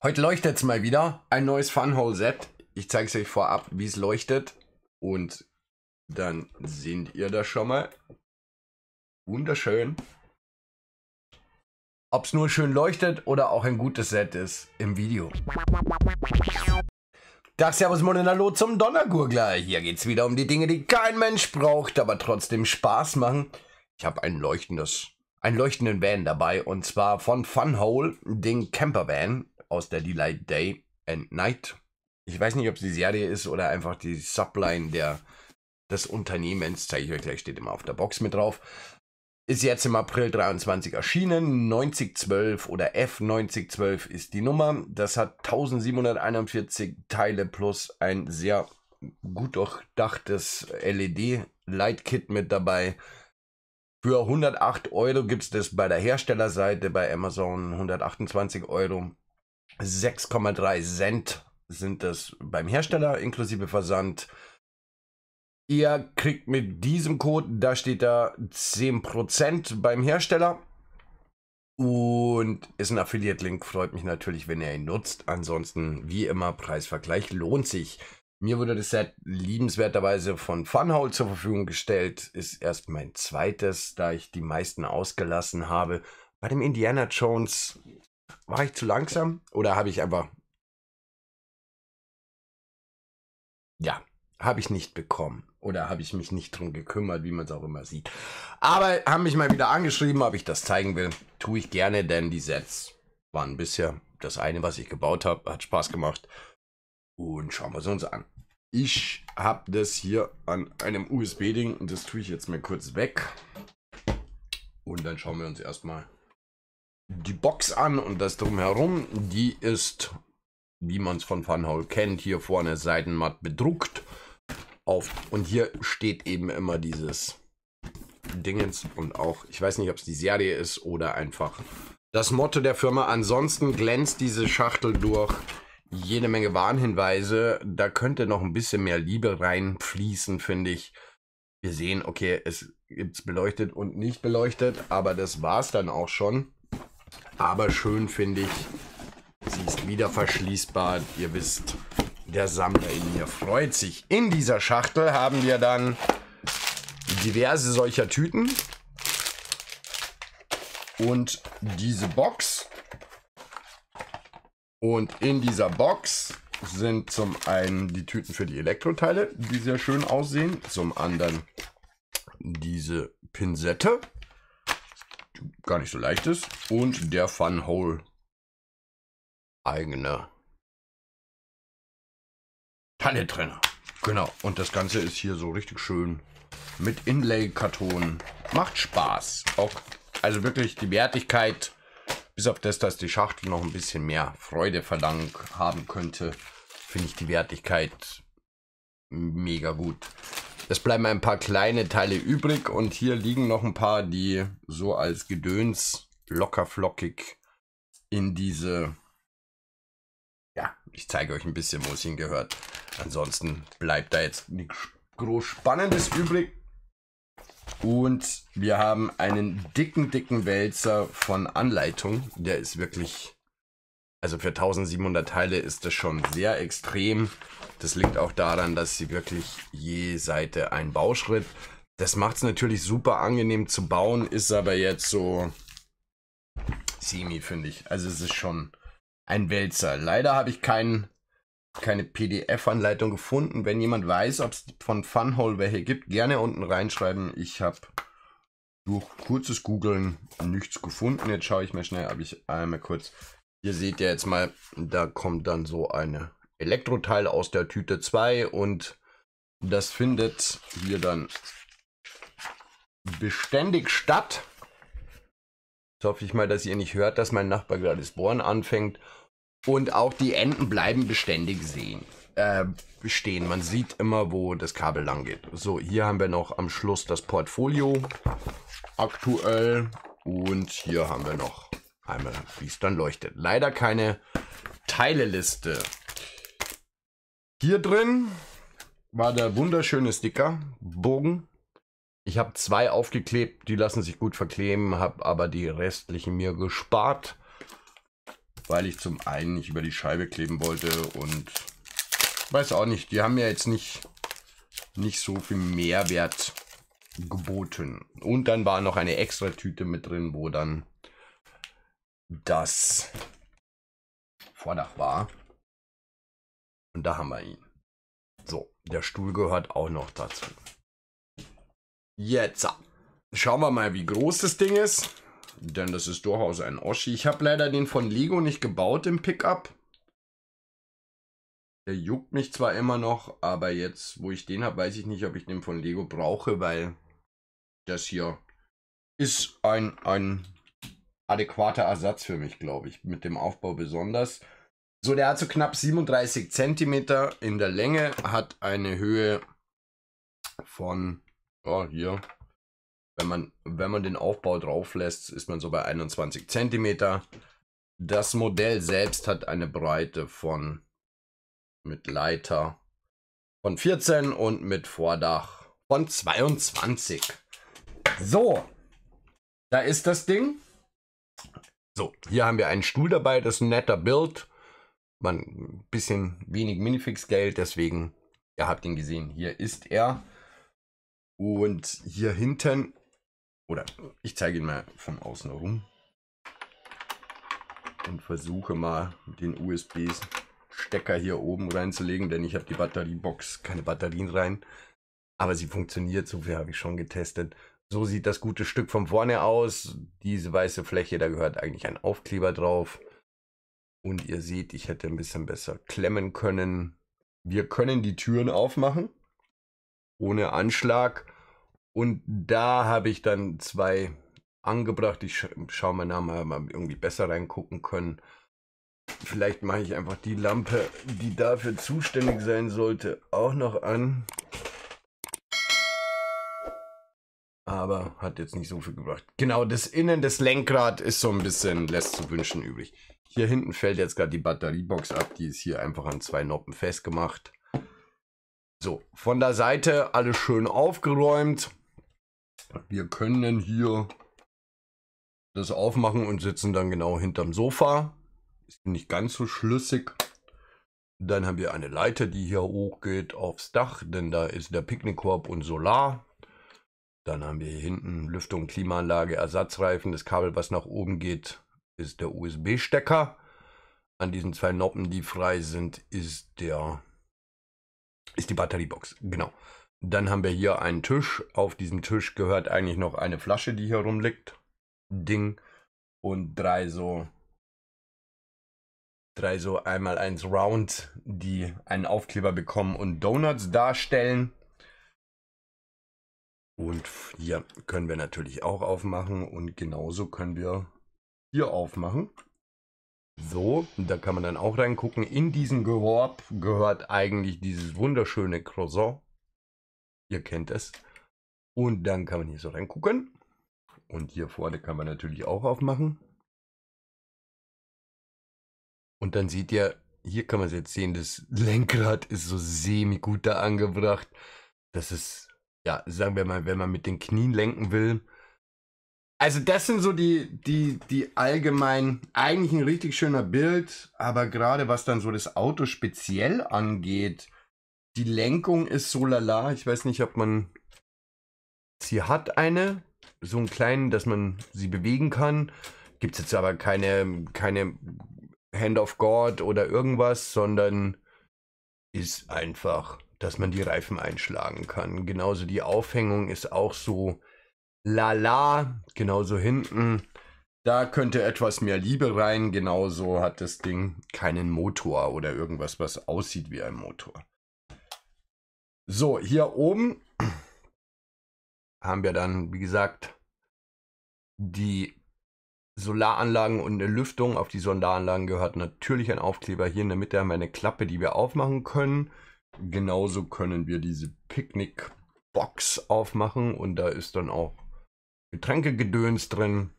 Heute leuchtet es mal wieder. Ein neues Funhole-Set. Ich zeige es euch vorab, wie es leuchtet. Und dann seht ihr das schon mal. Wunderschön. Ob es nur schön leuchtet oder auch ein gutes Set ist im Video. Dach Servus Moin und Hallo zum Donnergurgler. Hier geht es wieder um die Dinge, die kein Mensch braucht, aber trotzdem Spaß machen. Ich habe ein leuchtendes, einen leuchtenden Van dabei und zwar von Funhole, den Camper Van aus der Delight Day and Night. Ich weiß nicht, ob es die Serie ist oder einfach die Subline der, des Unternehmens, zeige ich euch gleich, steht immer auf der Box mit drauf. Ist jetzt im April 23 erschienen. 9012 oder F9012 ist die Nummer. Das hat 1741 Teile plus ein sehr gut durchdachtes LED-Light-Kit mit dabei. Für 108 Euro gibt es das bei der Herstellerseite, bei Amazon 128 Euro. 6,3 Cent sind das beim Hersteller inklusive Versand. Ihr kriegt mit diesem Code, da steht da 10% beim Hersteller. Und ist ein Affiliate-Link, freut mich natürlich, wenn ihr ihn nutzt. Ansonsten, wie immer, Preisvergleich lohnt sich. Mir wurde das Set liebenswerterweise von Funhole zur Verfügung gestellt. Ist erst mein zweites, da ich die meisten ausgelassen habe. Bei dem Indiana Jones war ich zu langsam oder habe ich einfach. Ja, habe ich nicht bekommen. Oder habe ich mich nicht drum gekümmert, wie man es auch immer sieht. Aber haben mich mal wieder angeschrieben, ob ich das zeigen will. Tue ich gerne, denn die Sets waren bisher das eine, was ich gebaut habe. Hat Spaß gemacht. Und schauen wir es uns an. Ich habe das hier an einem USB-Ding. Das tue ich jetzt mal kurz weg. Und dann schauen wir uns erstmal an die Box an und das drumherum, die ist, wie man es von Funhole kennt, hier vorne seitenmatt bedruckt. Auf. Und hier steht eben immer dieses Dingens und auch, ich weiß nicht, ob es die Serie ist oder einfach das Motto der Firma. Ansonsten glänzt diese Schachtel durch jede Menge Warnhinweise. Da könnte noch ein bisschen mehr Liebe reinfließen, finde ich. Wir sehen, okay, es gibt beleuchtet und nicht beleuchtet, aber das war es dann auch schon. Aber schön finde ich, sie ist wieder verschließbar. Ihr wisst, der Sammler in mir freut sich. In dieser Schachtel haben wir dann diverse solcher Tüten. Und diese Box. Und in dieser Box sind zum einen die Tüten für die Elektroteile, die sehr schön aussehen. Zum anderen diese Pinsette gar nicht so leicht ist. Und der Funhole Hole eigene Talentrainer. Genau. Und das Ganze ist hier so richtig schön mit Inlay-Karton. Macht Spaß. Auch, also wirklich die Wertigkeit, bis auf das, dass die Schachtel noch ein bisschen mehr Freude verlangen haben könnte, finde ich die Wertigkeit mega gut. Es bleiben ein paar kleine Teile übrig und hier liegen noch ein paar, die so als Gedöns lockerflockig in diese... Ja, ich zeige euch ein bisschen, wo es hingehört. Ansonsten bleibt da jetzt nichts groß Spannendes übrig. Und wir haben einen dicken, dicken Wälzer von Anleitung. Der ist wirklich also für 1700 Teile ist das schon sehr extrem. Das liegt auch daran, dass sie wirklich je Seite ein Bauschritt. Das macht es natürlich super angenehm zu bauen, ist aber jetzt so semi, finde ich. Also es ist schon ein Wälzer. Leider habe ich keinen keine PDF-Anleitung gefunden. Wenn jemand weiß, ob es von Funhole welche gibt, gerne unten reinschreiben. Ich habe durch kurzes Googeln nichts gefunden. Jetzt schaue ich mal schnell, ob ich einmal kurz Ihr seht ja jetzt mal, da kommt dann so eine Elektroteil aus der Tüte 2 und das findet hier dann beständig statt. Jetzt hoffe ich mal, dass ihr nicht hört, dass mein Nachbar gerade das Bohren anfängt. Und auch die Enden bleiben beständig sehen, äh, bestehen. Man sieht immer, wo das Kabel lang geht. So, hier haben wir noch am Schluss das Portfolio aktuell. Und hier haben wir noch Einmal es dann leuchtet. Leider keine Teileliste. Hier drin war der wunderschöne Sticker, Bogen. Ich habe zwei aufgeklebt, die lassen sich gut verkleben, habe aber die restlichen mir gespart, weil ich zum einen nicht über die Scheibe kleben wollte und weiß auch nicht, die haben mir jetzt nicht, nicht so viel Mehrwert geboten. Und dann war noch eine extra Tüte mit drin, wo dann das Vordach war. Und da haben wir ihn. So, der Stuhl gehört auch noch dazu. Jetzt schauen wir mal, wie groß das Ding ist. Denn das ist durchaus ein Oschi. Ich habe leider den von Lego nicht gebaut im Pickup. Der juckt mich zwar immer noch, aber jetzt, wo ich den habe, weiß ich nicht, ob ich den von Lego brauche, weil das hier ist ein, ein adäquater Ersatz für mich, glaube ich, mit dem Aufbau besonders. So, der hat so knapp 37 Zentimeter in der Länge, hat eine Höhe von, oh, hier, wenn man, wenn man den Aufbau drauf lässt, ist man so bei 21 Zentimeter. Das Modell selbst hat eine Breite von, mit Leiter von 14 und mit Vordach von 22. So, da ist das Ding. So, hier haben wir einen Stuhl dabei, das ist ein netter Bild. Man ein bisschen wenig Minifix-Geld, deswegen, ihr habt ihn gesehen, hier ist er. Und hier hinten, oder ich zeige ihn mal von außen herum und versuche mal den USB-Stecker hier oben reinzulegen, denn ich habe die Batteriebox, keine Batterien rein. Aber sie funktioniert, so viel habe ich schon getestet. So sieht das gute Stück von vorne aus. Diese weiße Fläche, da gehört eigentlich ein Aufkleber drauf. Und ihr seht, ich hätte ein bisschen besser klemmen können. Wir können die Türen aufmachen. Ohne Anschlag. Und da habe ich dann zwei angebracht. Ich schaue mal nach, mal irgendwie besser reingucken können. Vielleicht mache ich einfach die Lampe, die dafür zuständig sein sollte, auch noch an aber hat jetzt nicht so viel gebracht. Genau, das Innen des Lenkrad ist so ein bisschen, lässt zu wünschen übrig. Hier hinten fällt jetzt gerade die Batteriebox ab, die ist hier einfach an zwei Noppen festgemacht. So, von der Seite alles schön aufgeräumt. Wir können hier das aufmachen und sitzen dann genau hinterm Sofa. Ist nicht ganz so schlüssig. Dann haben wir eine Leiter, die hier hoch geht aufs Dach, denn da ist der Picknickkorb und Solar. Dann haben wir hier hinten Lüftung, Klimaanlage, Ersatzreifen. Das Kabel, was nach oben geht, ist der USB-Stecker. An diesen zwei Noppen, die frei sind, ist der ist die Batteriebox. Genau. Dann haben wir hier einen Tisch. Auf diesem Tisch gehört eigentlich noch eine Flasche, die hier rumliegt. Ding. Und drei so. Drei so einmal eins Round, die einen Aufkleber bekommen und Donuts darstellen. Und hier können wir natürlich auch aufmachen und genauso können wir hier aufmachen. So, da kann man dann auch reingucken. In diesen Gehorb gehört eigentlich dieses wunderschöne Croissant. Ihr kennt es. Und dann kann man hier so reingucken. Und hier vorne kann man natürlich auch aufmachen. Und dann seht ihr, hier kann man es jetzt sehen, das Lenkrad ist so semi-gut da angebracht. Das ist ja, sagen wir mal, wenn man mit den Knien lenken will. Also das sind so die, die, die allgemein, eigentlich ein richtig schöner Bild, aber gerade was dann so das Auto speziell angeht, die Lenkung ist so lala. Ich weiß nicht, ob man, sie hat eine, so einen kleinen, dass man sie bewegen kann. Gibt es jetzt aber keine, keine Hand of God oder irgendwas, sondern ist einfach dass man die Reifen einschlagen kann. Genauso die Aufhängung ist auch so lala, genauso hinten. Da könnte etwas mehr Liebe rein, genauso hat das Ding keinen Motor oder irgendwas, was aussieht wie ein Motor. So, hier oben haben wir dann, wie gesagt, die Solaranlagen und eine Lüftung. Auf die Solaranlagen gehört natürlich ein Aufkleber. Hier in der Mitte haben wir eine Klappe, die wir aufmachen können. Genauso können wir diese Picknickbox aufmachen und da ist dann auch Getränkegedöns drin.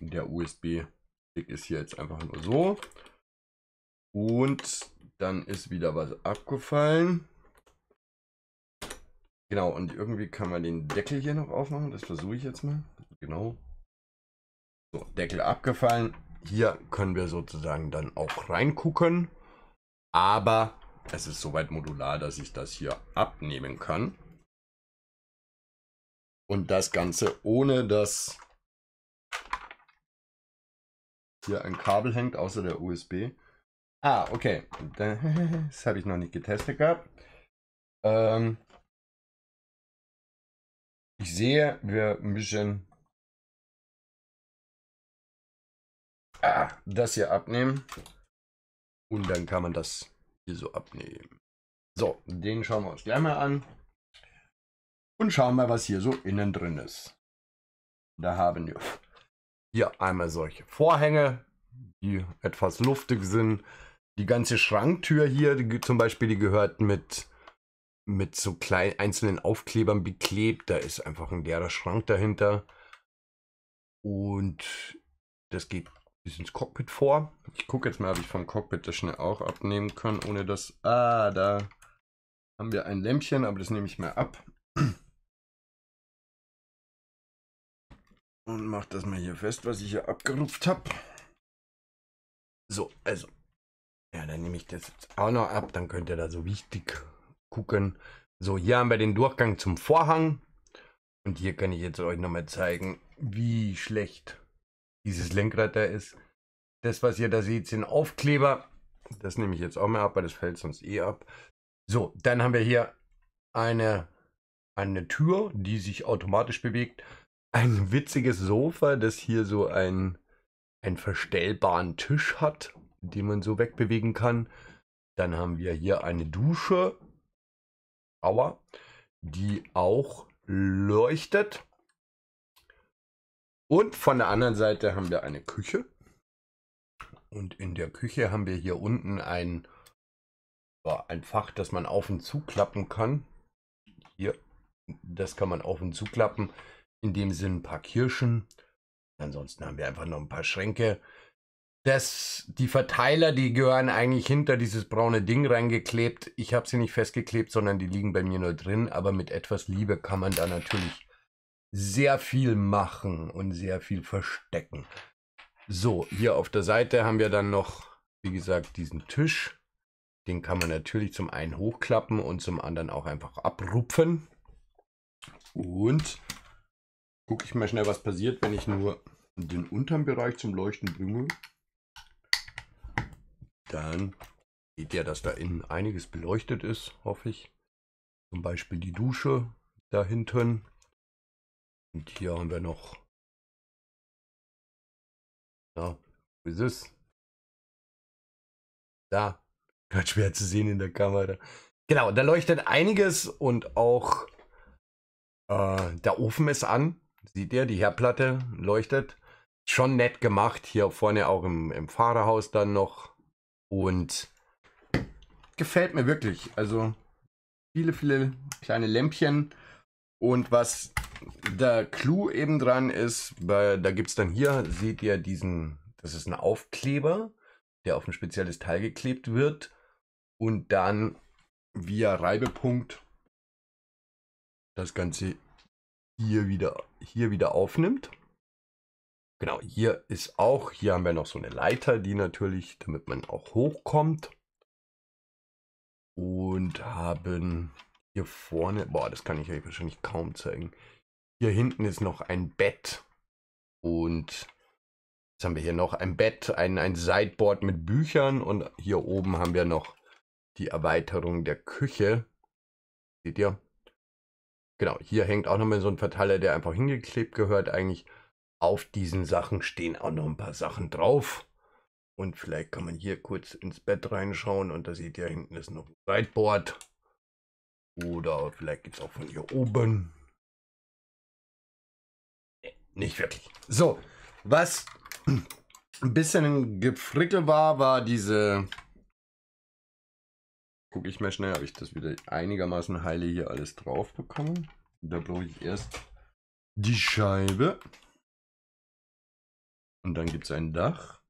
Der USB-Stick ist hier jetzt einfach nur so. Und dann ist wieder was abgefallen. Genau, und irgendwie kann man den Deckel hier noch aufmachen. Das versuche ich jetzt mal. Genau. So, Deckel abgefallen. Hier können wir sozusagen dann auch reingucken. Aber es ist soweit modular, dass ich das hier abnehmen kann. Und das Ganze ohne, dass hier ein Kabel hängt, außer der USB. Ah, okay. Das habe ich noch nicht getestet gehabt. Ähm ich sehe, wir müssen ah, das hier abnehmen. Und dann kann man das hier so abnehmen. So, den schauen wir uns gleich mal an. Und schauen mal, was hier so innen drin ist. Da haben wir hier einmal solche Vorhänge, die etwas luftig sind. Die ganze Schranktür hier, die, zum Beispiel, die gehört mit, mit so kleinen einzelnen Aufklebern beklebt. Da ist einfach ein leerer Schrank dahinter. Und das geht bis ins Cockpit vor. Ich gucke jetzt mal, ob ich vom Cockpit das schnell auch abnehmen kann, ohne dass... Ah, da haben wir ein Lämpchen, aber das nehme ich mal ab. Und mache das mal hier fest, was ich hier abgerupft habe. So, also. Ja, dann nehme ich das jetzt auch noch ab. Dann könnt ihr da so wichtig gucken. So, hier haben wir den Durchgang zum Vorhang. Und hier kann ich jetzt euch nochmal zeigen, wie schlecht dieses Lenkrad da ist. Das, was ihr da seht, sind Aufkleber. Das nehme ich jetzt auch mal ab, weil das fällt sonst eh ab. So, dann haben wir hier eine, eine Tür, die sich automatisch bewegt. Ein witziges Sofa, das hier so einen, einen verstellbaren Tisch hat, den man so wegbewegen kann. Dann haben wir hier eine Dusche, die auch leuchtet. Und von der anderen Seite haben wir eine Küche. Und in der Küche haben wir hier unten ein, ein Fach, das man auf und zuklappen kann. Hier, das kann man auf und zuklappen. In dem Sinn ein paar Kirschen. Ansonsten haben wir einfach noch ein paar Schränke. Das, die Verteiler, die gehören eigentlich hinter dieses braune Ding reingeklebt. Ich habe sie nicht festgeklebt, sondern die liegen bei mir nur drin. Aber mit etwas Liebe kann man da natürlich sehr viel machen und sehr viel verstecken. So, hier auf der Seite haben wir dann noch, wie gesagt, diesen Tisch. Den kann man natürlich zum einen hochklappen und zum anderen auch einfach abrupfen. Und gucke ich mal schnell, was passiert, wenn ich nur den unteren Bereich zum Leuchten bringe. Dann seht ihr, dass da innen einiges beleuchtet ist, hoffe ich. Zum Beispiel die Dusche da hinten. Und hier haben wir noch. Ja, wo ist es? Da. Ganz schwer zu sehen in der Kamera. Genau, da leuchtet einiges und auch äh, der Ofen ist an. Seht ihr, die Herdplatte leuchtet. Schon nett gemacht. Hier vorne auch im, im Fahrerhaus dann noch. Und gefällt mir wirklich. Also viele, viele kleine Lämpchen. Und was der Clou eben dran ist, bei, da gibt es dann hier, seht ihr diesen, das ist ein Aufkleber, der auf ein spezielles Teil geklebt wird und dann via Reibepunkt das Ganze hier wieder, hier wieder aufnimmt. Genau, hier ist auch, hier haben wir noch so eine Leiter, die natürlich, damit man auch hochkommt. Und haben hier vorne, boah, das kann ich euch wahrscheinlich kaum zeigen. Hier hinten ist noch ein Bett. Und jetzt haben wir hier noch? Ein Bett, ein, ein Sideboard mit Büchern. Und hier oben haben wir noch die Erweiterung der Küche. Seht ihr? Genau, hier hängt auch nochmal so ein Verteiler, der einfach hingeklebt gehört eigentlich. Auf diesen Sachen stehen auch noch ein paar Sachen drauf. Und vielleicht kann man hier kurz ins Bett reinschauen und da seht ihr hinten ist noch ein Sideboard. Oder vielleicht gibt es auch von hier oben nicht wirklich. So, was ein bisschen gefrickel war, war diese... Gucke ich mal schnell, ob ich das wieder einigermaßen heile hier alles drauf bekomme. Da brauche ich erst die Scheibe. Und dann gibt es ein Dach.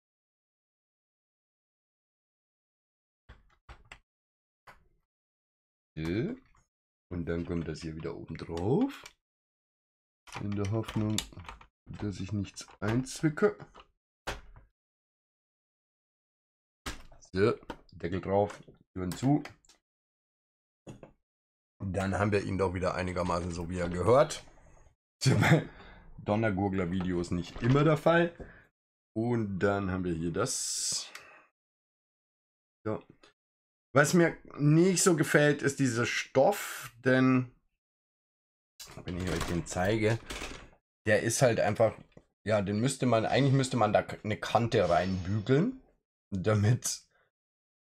Und dann kommt das hier wieder oben drauf. In der Hoffnung, dass ich nichts einzwicke. So, Deckel drauf, Türen zu. dann haben wir ihn doch wieder einigermaßen so wie er gehört. Donnergurgler-Video ist nicht immer der Fall. Und dann haben wir hier das. So. Was mir nicht so gefällt, ist dieser Stoff, denn wenn ich euch den zeige, der ist halt einfach, ja, den müsste man, eigentlich müsste man da eine Kante reinbügeln, damit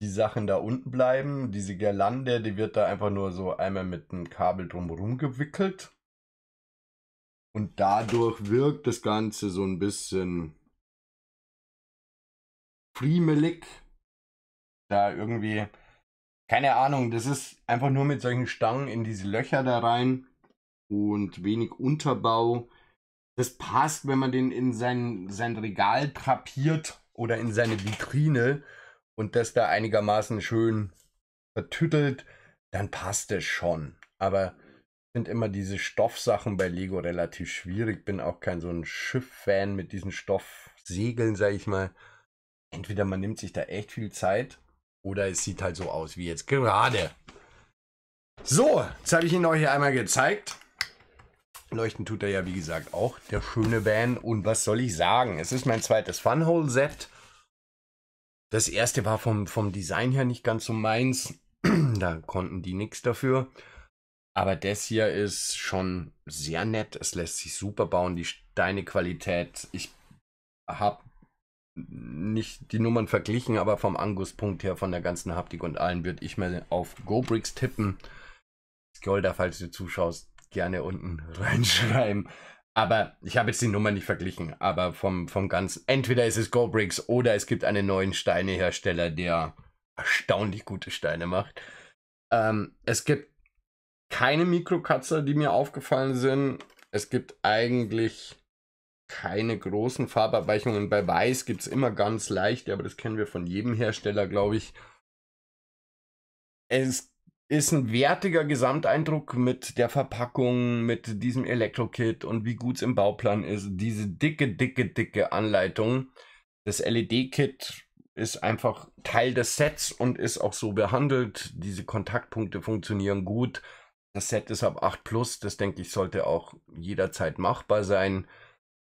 die Sachen da unten bleiben. Diese Girlande, die wird da einfach nur so einmal mit einem Kabel drumherum gewickelt. Und dadurch wirkt das Ganze so ein bisschen friemelig. Da irgendwie, keine Ahnung, das ist einfach nur mit solchen Stangen in diese Löcher da rein und wenig Unterbau. Das passt, wenn man den in sein, sein Regal trapiert oder in seine Vitrine und das da einigermaßen schön vertüttelt, dann passt es schon. Aber sind immer diese Stoffsachen bei Lego relativ schwierig. Bin auch kein so ein Schiff-Fan mit diesen Stoffsegeln, sage ich mal. Entweder man nimmt sich da echt viel Zeit oder es sieht halt so aus wie jetzt gerade. So, jetzt habe ich ihn euch hier einmal gezeigt. Leuchten tut er ja, wie gesagt, auch. Der schöne Van. Und was soll ich sagen? Es ist mein zweites Funhole-Set. Das erste war vom, vom Design her nicht ganz so meins. da konnten die nichts dafür. Aber das hier ist schon sehr nett. Es lässt sich super bauen. Die Steinequalität. Ich habe nicht die Nummern verglichen, aber vom Angusspunkt her, von der ganzen Haptik und allen, würde ich mal auf GoBricks tippen. Golda, falls du zuschaust, gerne unten reinschreiben. Aber ich habe jetzt die Nummer nicht verglichen, aber vom, vom Ganzen. Entweder ist es GoBricks oder es gibt einen neuen Steinehersteller, der erstaunlich gute Steine macht. Ähm, es gibt keine Mikrokatzer, die mir aufgefallen sind. Es gibt eigentlich keine großen Farbabweichungen. Bei Weiß gibt es immer ganz leichte, aber das kennen wir von jedem Hersteller, glaube ich. Es ist ein wertiger Gesamteindruck mit der Verpackung, mit diesem Elektro-Kit und wie gut es im Bauplan ist. Diese dicke, dicke, dicke Anleitung. Das LED-Kit ist einfach Teil des Sets und ist auch so behandelt. Diese Kontaktpunkte funktionieren gut. Das Set ist ab 8 Plus. Das denke ich, sollte auch jederzeit machbar sein.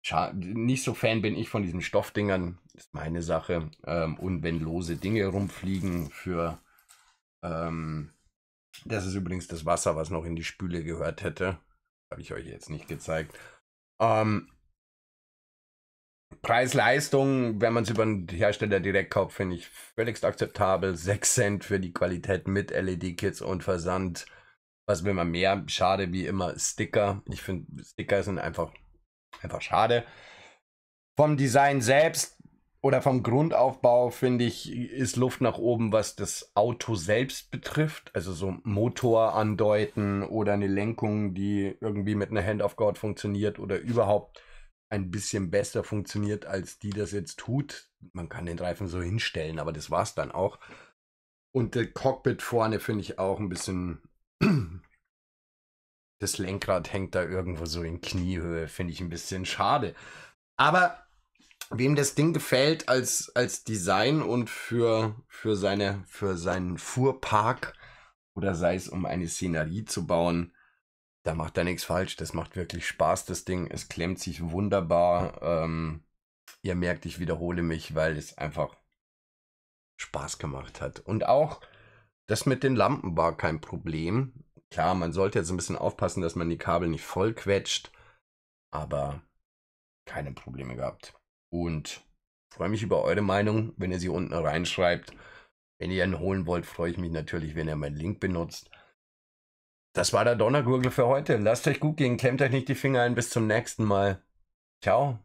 Scha nicht so Fan bin ich von diesen Stoffdingern. Ist meine Sache. Ähm, und wenn lose Dinge rumfliegen für. Ähm, das ist übrigens das Wasser, was noch in die Spüle gehört hätte. Habe ich euch jetzt nicht gezeigt. Ähm, Preis-Leistung, wenn man es über den Hersteller direkt kauft, finde ich völlig akzeptabel. 6 Cent für die Qualität mit LED-Kits und Versand. Was will man mehr? Schade wie immer Sticker. Ich finde, Sticker sind einfach, einfach schade. Vom Design selbst oder vom Grundaufbau finde ich, ist Luft nach oben, was das Auto selbst betrifft. Also so Motor andeuten oder eine Lenkung, die irgendwie mit einer Hand of God funktioniert oder überhaupt ein bisschen besser funktioniert, als die das jetzt tut. Man kann den Reifen so hinstellen, aber das war's dann auch. Und der Cockpit vorne finde ich auch ein bisschen. Das Lenkrad hängt da irgendwo so in Kniehöhe, finde ich ein bisschen schade. Aber wem das Ding gefällt als, als Design und für, für, seine, für seinen Fuhrpark oder sei es um eine Szenerie zu bauen, da macht er nichts falsch. Das macht wirklich Spaß, das Ding. Es klemmt sich wunderbar. Ähm, ihr merkt, ich wiederhole mich, weil es einfach Spaß gemacht hat. Und auch das mit den Lampen war kein Problem. Klar, man sollte jetzt ein bisschen aufpassen, dass man die Kabel nicht voll quetscht, aber keine Probleme gehabt. Und freue mich über eure Meinung, wenn ihr sie unten reinschreibt. Wenn ihr einen holen wollt, freue ich mich natürlich, wenn ihr meinen Link benutzt. Das war der Donnergurgel für heute. Lasst euch gut gehen, klemmt euch nicht die Finger ein. Bis zum nächsten Mal. Ciao.